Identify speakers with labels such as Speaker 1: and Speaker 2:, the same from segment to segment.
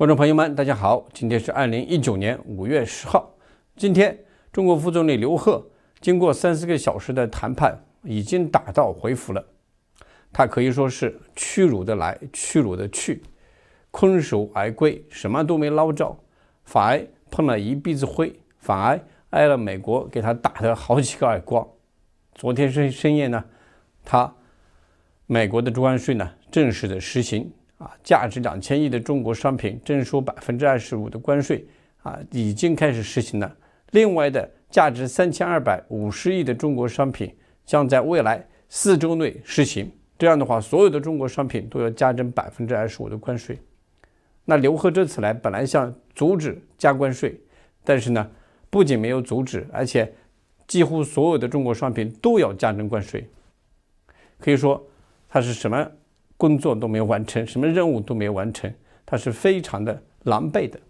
Speaker 1: 观众朋友们，大家好！今天是二零一九年五月十号。今天，中国副总理刘鹤经过三四个小时的谈判，已经打道回府了。他可以说是屈辱的来，屈辱的去，空手而归，什么都没捞着，反而碰了一鼻子灰，反而挨了美国给他打的好几个耳光。昨天深深夜呢，他美国的关税呢正式的实行。啊，价值两千亿的中国商品征收百分之二十五的关税啊，已经开始实行了。另外的，价值三千二百五十亿的中国商品将在未来四周内实行。这样的话，所有的中国商品都要加征百分之二十五的关税。那刘贺这次来本来想阻止加关税，但是呢，不仅没有阻止，而且几乎所有的中国商品都要加征关税。可以说，他是什么？工作都没有完成，什么任务都没有完成，他是非常的狼狈的。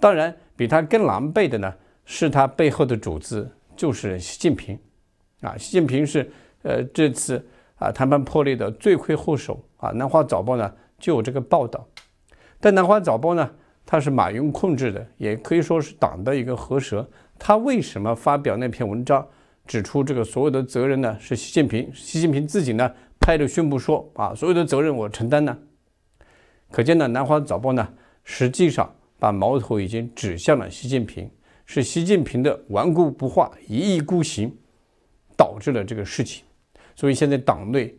Speaker 1: 当然，比他更狼狈的呢，是他背后的主子，就是习近平。啊，习近平是呃这次啊谈判破裂的罪魁祸首啊。南华早报呢就有这个报道，但南华早报呢，它是马云控制的，也可以说是党的一个喉舌。他为什么发表那篇文章，指出这个所有的责任呢是习近平？习近平自己呢？派着宣布说：“啊，所有的责任我承担呢。”可见呢，《南华早报》呢，实际上把矛头已经指向了习近平，是习近平的顽固不化、一意孤行导致了这个事情。所以现在党内，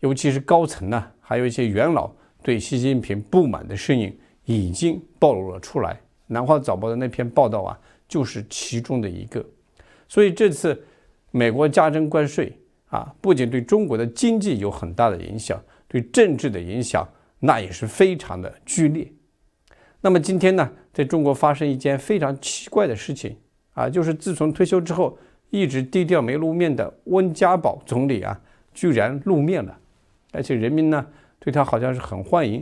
Speaker 1: 尤其是高层呢，还有一些元老对习近平不满的声音已经暴露了出来。《南华早报》的那篇报道啊，就是其中的一个。所以这次美国加征关税。啊，不仅对中国的经济有很大的影响，对政治的影响那也是非常的剧烈。那么今天呢，在中国发生一件非常奇怪的事情啊，就是自从退休之后一直低调没露面的温家宝总理啊，居然露面了，而且人民呢对他好像是很欢迎。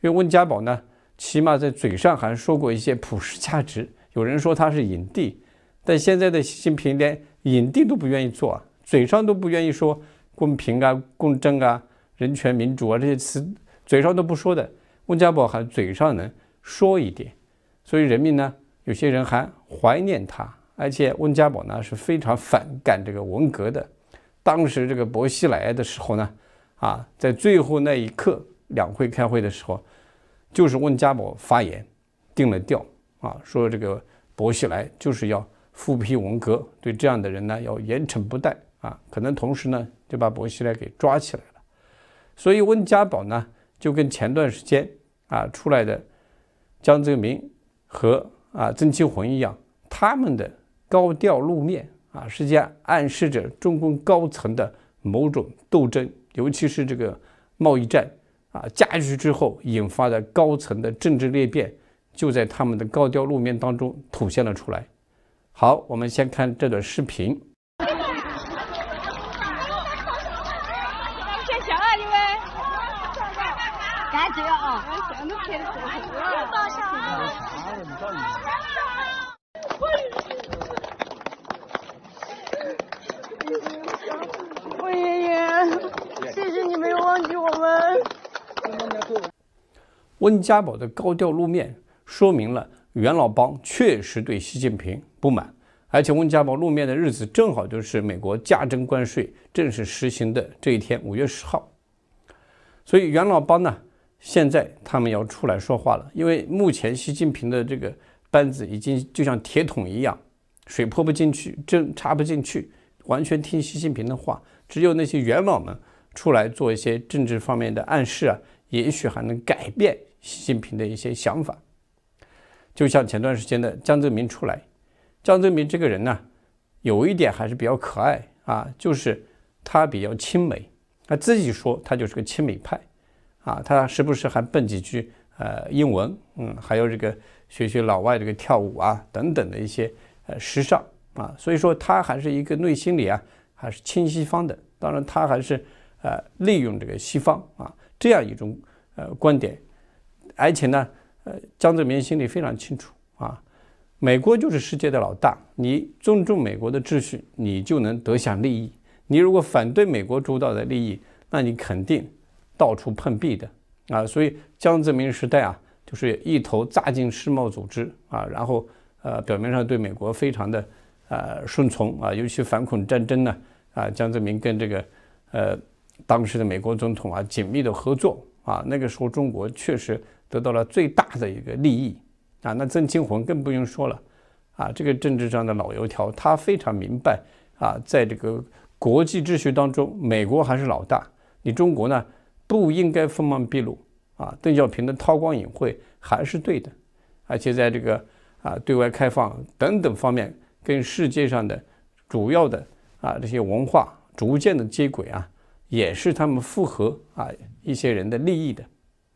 Speaker 1: 因为温家宝呢，起码在嘴上还说过一些普世价值。有人说他是影帝，但现在的习近平连影帝都不愿意做啊。嘴上都不愿意说公平啊、公正啊、人权、民主啊这些词，嘴上都不说的。温家宝还嘴上能说一点，所以人民呢，有些人还怀念他。而且温家宝呢是非常反感这个文革的。当时这个薄熙来的时候呢，啊，在最后那一刻，两会开会的时候，就是温家宝发言定了调啊，说这个薄熙来就是要复辟文革，对这样的人呢要严惩不贷。啊，可能同时呢就把薄熙来给抓起来了，所以温家宝呢就跟前段时间啊出来的江泽民和啊曾庆红一样，他们的高调露面啊，实际上暗示着中共高层的某种斗争，尤其是这个贸易战啊加剧之后引发的高层的政治裂变，就在他们的高调露面当中凸显了出来。好，我们先看这段视频。温家宝的高调露面，说明了元老帮确实对习近平不满，而且温家宝露面的日子正好就是美国加征关税正式实行的这一天，五月十号。所以元老帮呢，现在他们要出来说话了，因为目前习近平的这个班子已经就像铁桶一样，水泼不进去，针插不进去，完全听习近平的话，只有那些元老们出来做一些政治方面的暗示啊。也许还能改变习近平的一些想法，就像前段时间的江泽民出来，江泽民这个人呢，有一点还是比较可爱啊，就是他比较亲美，他自己说他就是个亲美派，啊，他时不时还蹦几句呃英文，嗯，还有这个学学老外这个跳舞啊等等的一些呃时尚啊，所以说他还是一个内心里啊还是亲西方的，当然他还是呃利用这个西方啊。这样一种呃观点，而且呢，呃，江泽民心里非常清楚啊，美国就是世界的老大，你尊重美国的秩序，你就能得享利益；你如果反对美国主导的利益，那你肯定到处碰壁的啊。所以江泽民时代啊，就是一头扎进世贸组织啊，然后呃，表面上对美国非常的呃顺从啊，尤其反恐战争呢啊，江泽民跟这个呃。当时的美国总统啊，紧密的合作啊，那个时候中国确实得到了最大的一个利益啊。那曾庆红更不用说了啊，这个政治上的老油条，他非常明白啊，在这个国际秩序当中，美国还是老大，你中国呢不应该锋芒毕露啊。邓小平的韬光隐晦还是对的，而且在这个啊对外开放等等方面，跟世界上的主要的啊这些文化逐渐的接轨啊。也是他们符合啊一些人的利益的，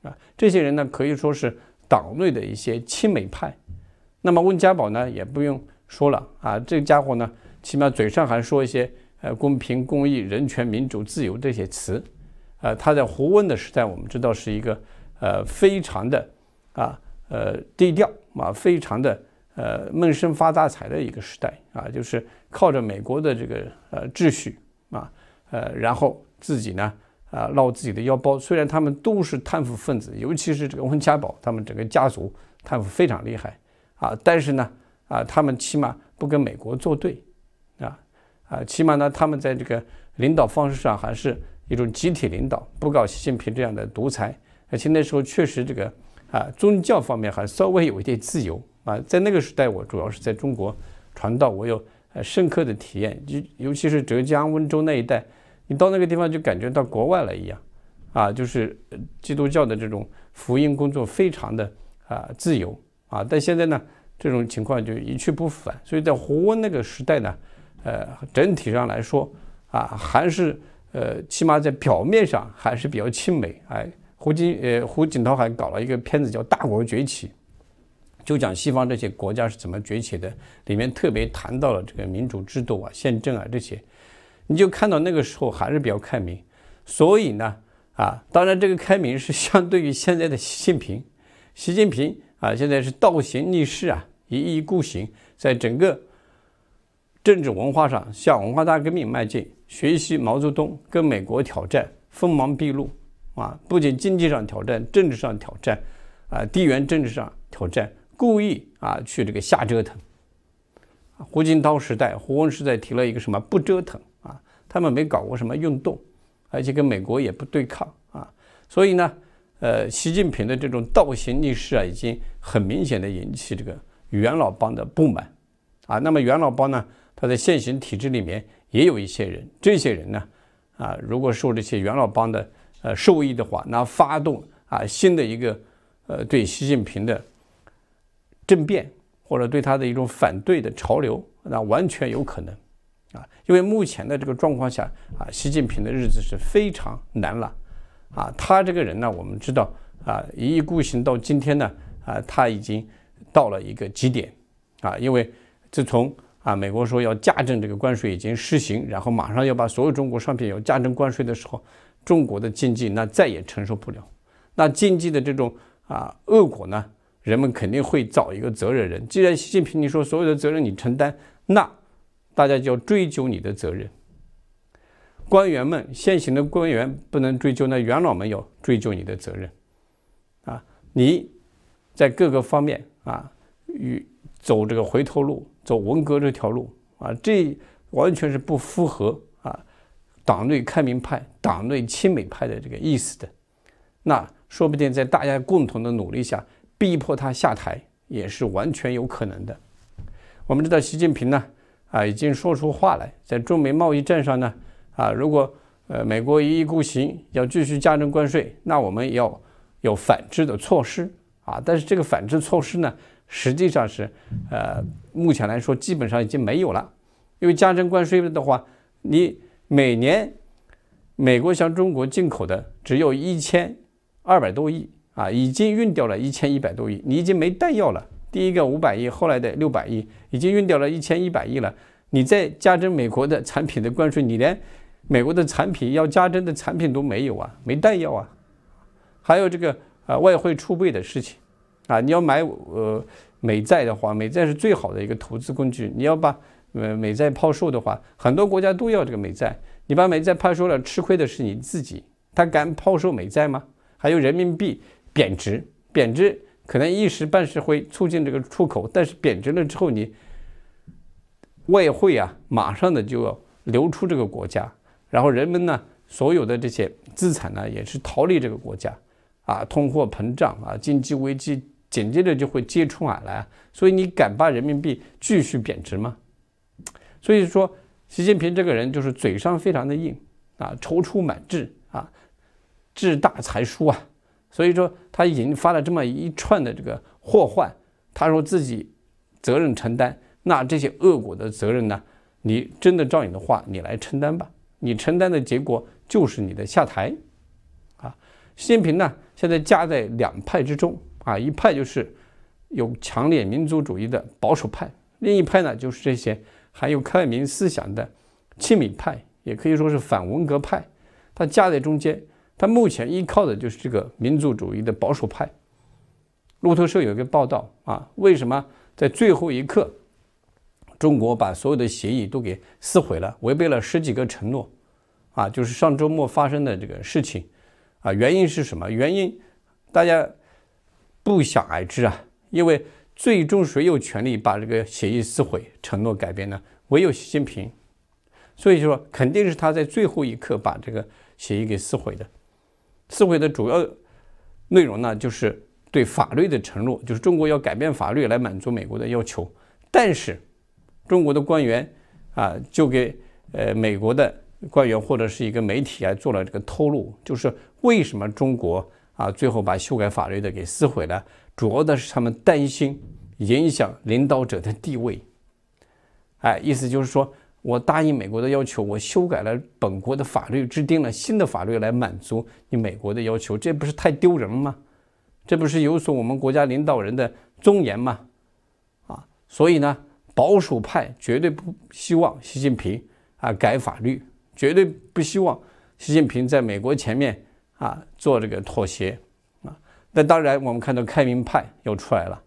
Speaker 1: 啊，这些人呢可以说是党内的一些亲美派。那么温家宝呢也不用说了啊，这个家伙呢起码嘴上还说一些呃公平、公益、人权、民主、自由这些词。呃，他在胡温的时代，我们知道是一个呃非常的啊呃低调啊，非常的呃闷声发大财的一个时代啊，就是靠着美国的这个呃秩序啊呃，然后。自己呢，啊，捞自己的腰包。虽然他们都是贪腐分子，尤其是这个温家宝，他们整个家族贪腐非常厉害啊。但是呢，啊，他们起码不跟美国作对，啊啊，起码呢，他们在这个领导方式上还是一种集体领导，不搞习近平这样的独裁。而且那时候确实这个啊，宗教方面还稍微有一点自由啊。在那个时代，我主要是在中国传道，我有深刻的体验，尤尤其是浙江温州那一带。你到那个地方就感觉到国外了一样，啊，就是基督教的这种福音工作非常的啊自由啊，但现在呢这种情况就一去不返。所以在胡温那个时代呢，呃，整体上来说啊，还是呃，起码在表面上还是比较亲美。哎，胡锦呃，胡锦涛还搞了一个片子叫《大国崛起》，就讲西方这些国家是怎么崛起的，里面特别谈到了这个民主制度啊、宪政啊这些。你就看到那个时候还是比较开明，所以呢，啊，当然这个开明是相对于现在的习近平。习近平啊，现在是倒行逆施啊，一意孤行，在整个政治文化上向文化大革命迈进，学习毛泽东，跟美国挑战，锋芒毕露啊！不仅经济上挑战，政治上挑战，啊，地缘政治上挑战，故意啊去这个瞎折腾。胡锦涛时代，胡温时代提了一个什么？不折腾。他们没搞过什么运动，而且跟美国也不对抗啊，所以呢，呃，习近平的这种倒行逆施啊，已经很明显的引起这个元老帮的不满啊。那么元老帮呢，他在现行体制里面也有一些人，这些人呢，啊，如果受这些元老帮的呃授意的话，那发动啊新的一个呃对习近平的政变或者对他的一种反对的潮流，那完全有可能。啊，因为目前的这个状况下啊，习近平的日子是非常难了，啊，他这个人呢，我们知道啊，一意孤行到今天呢，啊，他已经到了一个极点，啊，因为自从啊，美国说要加征这个关税已经施行，然后马上要把所有中国商品要加征关税的时候，中国的经济那再也承受不了，那经济的这种啊恶果呢，人们肯定会找一个责任人。既然习近平你说所有的责任你承担，那。大家就要追究你的责任，官员们现行的官员不能追究，那元老们要追究你的责任，啊，你在各个方面啊与走这个回头路，走文革这条路啊，这完全是不符合啊党内开明派、党内亲美派的这个意思的。那说不定在大家共同的努力下，逼迫他下台也是完全有可能的。我们知道习近平呢。啊，已经说出话来，在中美贸易战上呢，啊，如果呃美国一意孤行，要继续加征关税，那我们要有反制的措施啊。但是这个反制措施呢，实际上是呃，目前来说基本上已经没有了，因为加征关税的话，你每年美国向中国进口的只有一千二百多亿啊，已经运掉了一千一百多亿，你已经没弹药了。第一个五百亿，后来的六百亿，已经用掉了一千一百亿了。你再加征美国的产品的关税，你连美国的产品要加征的产品都没有啊，没弹药啊。还有这个啊，外汇储备的事情啊，你要买呃美债的话，美债是最好的一个投资工具。你要把呃美债抛售的话，很多国家都要这个美债，你把美债抛售了，吃亏的是你自己。他敢抛售美债吗？还有人民币贬值，贬值。可能一时半时会促进这个出口，但是贬值了之后，你外汇啊，马上的就要流出这个国家，然后人们呢，所有的这些资产呢，也是逃离这个国家，啊，通货膨胀啊，经济危机紧接着就会接踵而来。所以你敢把人民币继续贬值吗？所以说，习近平这个人就是嘴上非常的硬啊，踌躇满志啊，志大才疏啊。所以说，他引发了这么一串的这个祸患。他说自己责任承担，那这些恶果的责任呢？你真的照你的话，你来承担吧。你承担的结果就是你的下台，啊。习近平呢，现在夹在两派之中，啊，一派就是有强烈民族主义的保守派，另一派呢就是这些含有开明思想的亲民派，也可以说是反文革派。他夹在中间。他目前依靠的就是这个民族主义的保守派。路透社有一个报道啊，为什么在最后一刻，中国把所有的协议都给撕毁了，违背了十几个承诺，啊，就是上周末发生的这个事情，啊，原因是什么？原因大家不晓而知啊，因为最终谁有权利把这个协议撕毁、承诺改变呢？唯有习近平，所以说肯定是他在最后一刻把这个协议给撕毁的。撕毁的主要内容呢，就是对法律的承诺，就是中国要改变法律来满足美国的要求。但是，中国的官员啊，就给呃美国的官员或者是一个媒体啊做了这个透露，就是为什么中国啊最后把修改法律的给撕毁了，主要的是他们担心影响领导者的地位。哎，意思就是说。我答应美国的要求，我修改了本国的法律，制定了新的法律来满足你美国的要求，这不是太丢人吗？这不是有损我们国家领导人的尊严吗？啊，所以呢，保守派绝对不希望习近平啊改法律，绝对不希望习近平在美国前面啊做这个妥协啊。那当然，我们看到开明派又出来了。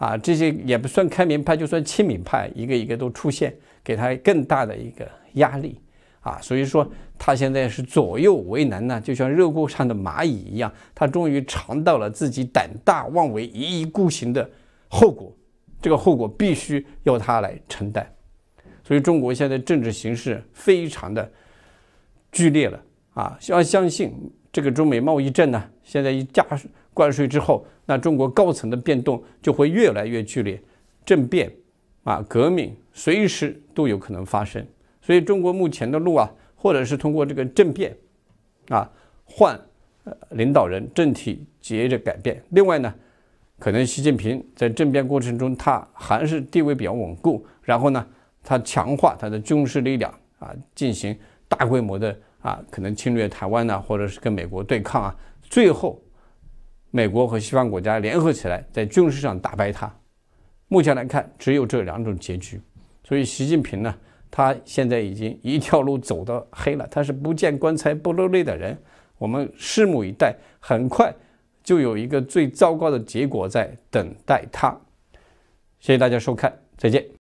Speaker 1: 啊，这些也不算开明派，就算亲民派，一个一个都出现，给他更大的一个压力啊，所以说他现在是左右为难呢，就像热锅上的蚂蚁一样，他终于尝到了自己胆大妄为、一意孤行的后果，这个后果必须要他来承担，所以中国现在政治形势非常的剧烈了啊，要相信。这个中美贸易战呢，现在一加关税之后，那中国高层的变动就会越来越剧烈，政变啊、革命随时都有可能发生。所以中国目前的路啊，或者是通过这个政变啊换领导人、政体接着改变。另外呢，可能习近平在政变过程中他还是地位比较稳固，然后呢他强化他的军事力量啊，进行。大规模的啊，可能侵略台湾呐，或者是跟美国对抗啊，最后美国和西方国家联合起来，在军事上打败他。目前来看，只有这两种结局。所以习近平呢，他现在已经一条路走到黑了。他是不见棺材不落泪的人。我们拭目以待，很快就有一个最糟糕的结果在等待他。谢谢大家收看，再见。